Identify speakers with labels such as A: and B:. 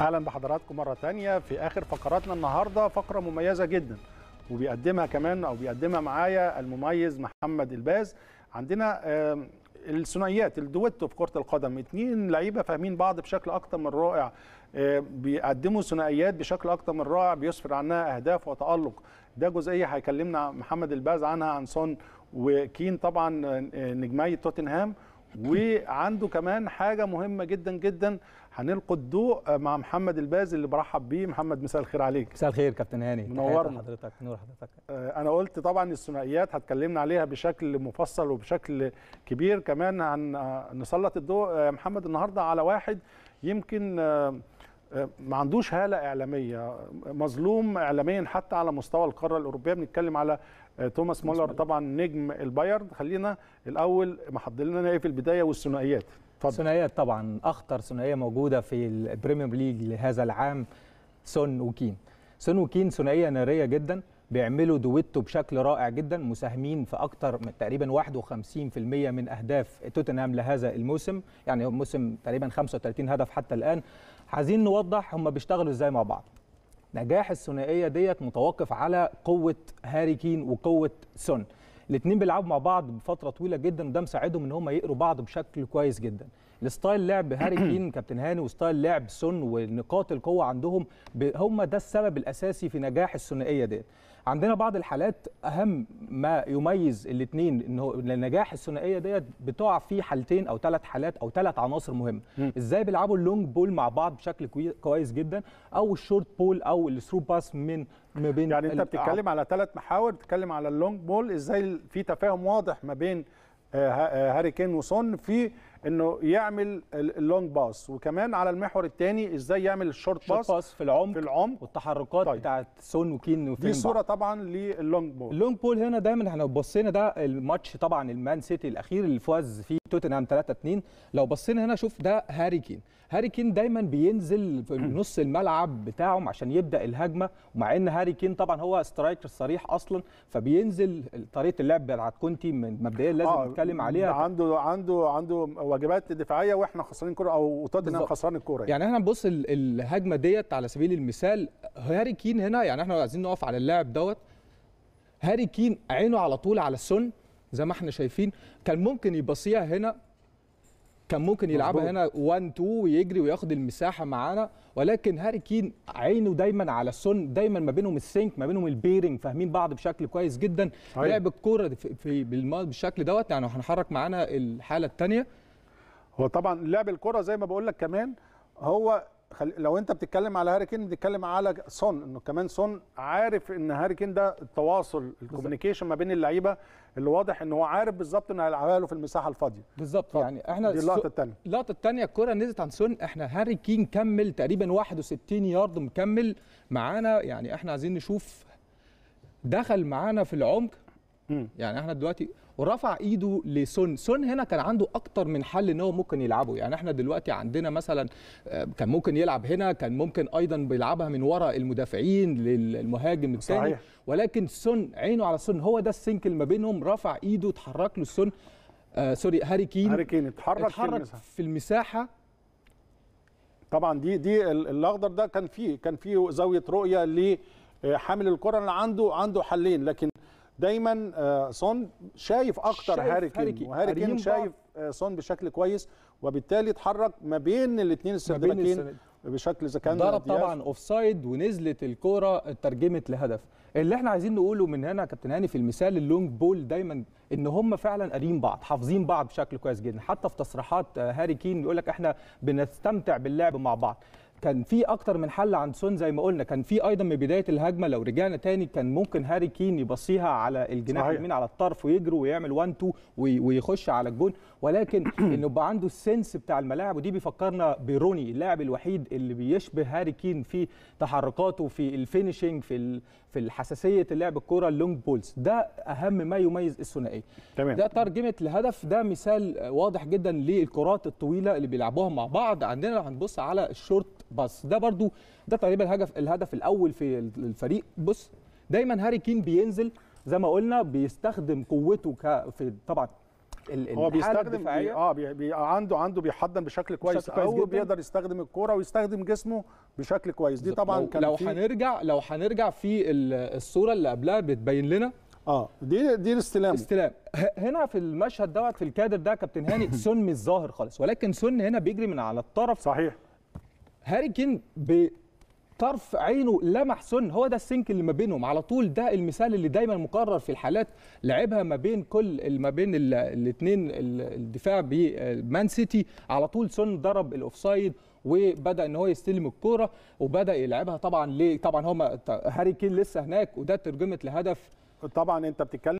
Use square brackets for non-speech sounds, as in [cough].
A: اهلا بحضراتكم مره تانية في اخر فقراتنا النهارده فقره مميزه جدا وبيقدمها كمان او بيقدمها معايا المميز محمد الباز عندنا الثنائيات الدويتو في كره القدم اثنين لعيبه فاهمين بعض بشكل اكتر من رائع آه، بيقدموا ثنائيات بشكل اكتر من رائع بيسفر عنها اهداف وتالق ده جزئيه هيكلمنا محمد الباز عنها عن سون وكين طبعا آه، آه، نجمي توتنهام وعنده كمان حاجه مهمه جدا جدا هنلقي الضوء مع محمد الباز اللي برحب بيه محمد مساء الخير عليك مساء الخير كابتن هاني منورنا حضرتك نور حضرتك آه، انا قلت طبعا الثنائيات هتكلمنا عليها بشكل مفصل وبشكل كبير كمان عن نسلط الضوء يا آه، محمد النهارده على واحد يمكن آه، ما عندوش هاله اعلاميه مظلوم اعلاميا حتى على مستوى القاره الاوروبيه بنتكلم على توماس مولر طبعا نجم البايرن خلينا الاول محضر لنا ايه في البدايه والثنائيات فضل.
B: ثنائيات طبعا اخطر ثنائيه موجوده في البريمير ليج لهذا العام سون وكين سون وكين ثنائيه ناريه جدا بيعملوا دويتو بشكل رائع جدا مساهمين في اكثر من تقريبا 51% من اهداف توتنهام لهذا الموسم يعني موسم تقريبا 35 هدف حتى الان عايزين نوضح هم بيشتغلوا ازاي مع بعض نجاح الثنائيه ديت متوقف على قوه هاري كين وقوه سون الاثنين بيلعبوا مع بعض بفتره طويله جدا وده مساعدهم ان هم يقروا بعض بشكل كويس جدا لستايل لعب هاري [clears throat] كين كابتن هاني وستايل لعب سون ونقاط القوه عندهم هم ده السبب الاساسي في نجاح الثنائيه ديت عندنا بعض الحالات اهم ما يميز الاثنين انه لنجاح الثنائيه ديت بتقع في حالتين او ثلاث حالات او ثلاث عناصر مهمه ازاي بيلعبوا اللونج بول مع بعض بشكل كويس جدا او الشورت بول او
A: الثرو باس من ما بين يعني انت بتتكلم آه. على ثلاث محاور بتتكلم على اللونج بول ازاي في تفاهم واضح ما بين آه، آه، هاري كين وسون في انه يعمل اللونج باس وكمان على المحور الثاني ازاي يعمل الشورت باس, باس في العمق في العمق والتحركات طيب. بتاعت سون وكين وفين دي صوره طبعا للونج بول
B: اللونج بول هنا دايما احنا لو بصينا ده الماتش طبعا المان سيتي الاخير اللي فاز فيه توتنهام 3 2 لو بصينا هنا شوف ده هاري كين هاري كين دايما بينزل في [clears throat] نص الملعب بتاعهم عشان يبدا الهجمه ومع ان هاري كين طبعا هو سترايكر صريح اصلا فبينزل طريقه اللعب بتاعت كونتي مبدئيا لازم آه نتكلم عليها
A: عنده عنده عنده واجبات دفاعيه واحنا خسرانين كوره او توتنهام خسران الكوره يعني.
B: يعني احنا نبص الهجمه ديت على سبيل المثال هاري كين هنا يعني احنا عايزين نقف على اللاعب دوت هاري كين عينه على طول على السن زي ما احنا شايفين كان ممكن يبصيها هنا كان ممكن يلعبها هنا 1 2 ويجري وياخد المساحه معانا ولكن هاري كين عينه دايما على السن دايما ما بينهم السينك ما بينهم البيرنج فاهمين بعض بشكل كويس جدا لعب الكوره في بالشكل دوت يعني هنحرك معانا الحاله الثانيه هو
A: طبعا لعب الكره زي ما بقول لك كمان هو خل... لو انت بتتكلم على هاري كين بتتكلم على سون انه كمان سون عارف ان هاري كين ده التواصل الكوميونيكيشن ما بين اللعيبه اللي واضح ان هو عارف بالظبط انه هيلعبها له في المساحه الفاضيه بالظبط يعني احنا دي اللقطه الثانيه
B: اللقطه الثانيه الكره نزلت عن سون احنا هاري كين كمل تقريبا 61 يارد مكمل معانا يعني احنا عايزين نشوف دخل معانا في العمق يعني احنا دلوقتي ورفع ايده لسون سون هنا كان عنده اكتر من حل ان هو ممكن يلعبه يعني احنا دلوقتي عندنا مثلا آه، كان ممكن يلعب هنا كان ممكن ايضا بيلعبها من وراء المدافعين للمهاجم الثاني صحيح. ولكن سون عينه على سون هو ده السنك اللي ما بينهم رفع ايده اتحرك له سون آه سوري هاري كين هاري كين اتحرك, اتحرك في المساحة
A: طبعا دي دي الاخضر ده كان فيه كان فيه زاويه رؤيه لحامل الكره اللي عنده عنده حلين لكن دايما آه، سون شايف اكتر هاري كين وهاري كين شايف آه، سون بشكل كويس وبالتالي اتحرك ما بين الاثنين السردباكين بشكل كان ضرب طبعا
B: اوف سايد ونزلت الكوره اترجمت لهدف اللي احنا عايزين نقوله من هنا كابتن هاني في المثال اللونج بول دايما ان هم فعلا قاريين بعض حافظين بعض بشكل كويس جدا حتى في تصريحات آه، هاري كين بيقول لك احنا بنستمتع باللعب مع بعض كان في اكتر من حل عند سون زي ما قلنا كان في ايضا من بدايه الهجمه لو رجعنا تاني كان ممكن هاري كين يبصيها على الجناح اليمين على الطرف ويجري ويعمل 1 2 ويخش على الجون ولكن [clears throat] انه يبقى عنده السنس بتاع الملاعب ودي بيفكرنا بروني اللاعب الوحيد اللي بيشبه هاري كين في تحركاته في الفينشنج في في الحساسيه اللعب الكوره اللونج بولز ده اهم ما يميز الثنائيه تمام ده ترجمه لهدف ده مثال واضح جدا للكرات الطويله اللي بيلعبوها مع بعض عندنا لو هنبص على الشورت باص ده برضو ده تقريبا الهدف الهدف الاول في الفريق بص دايما هاري كين بينزل زي ما قلنا بيستخدم
A: قوته ك... في طبعا هو بيستخدم بي اه بي بي عنده عنده بيحضن بشكل كويس, بشكل كويس قوي بيقدر يستخدم الكوره ويستخدم جسمه بشكل كويس دي طبعا لو كان لو هنرجع
B: لو هنرجع في الصوره اللي قبلها بتبين لنا اه دي دي الاستلام استلام هنا في المشهد دوت في الكادر ده كابتن هاني [laughs] سن مش ظاهر خالص ولكن سن هنا بيجري من على الطرف صحيح هاري كين بطرف عينه لمح سن هو ده السينك اللي ما بينهم على طول ده المثال اللي دايما مقرر في الحالات لعبها ما بين كل ما بين الاثنين الدفاع بمان سيتي على طول سن ضرب الاوفسايد وبدا ان هو يستلم الكوره وبدا يلعبها طبعا ليه طبعا هو هاري كين لسه هناك وده ترجمت لهدف طبعا انت بتتكلم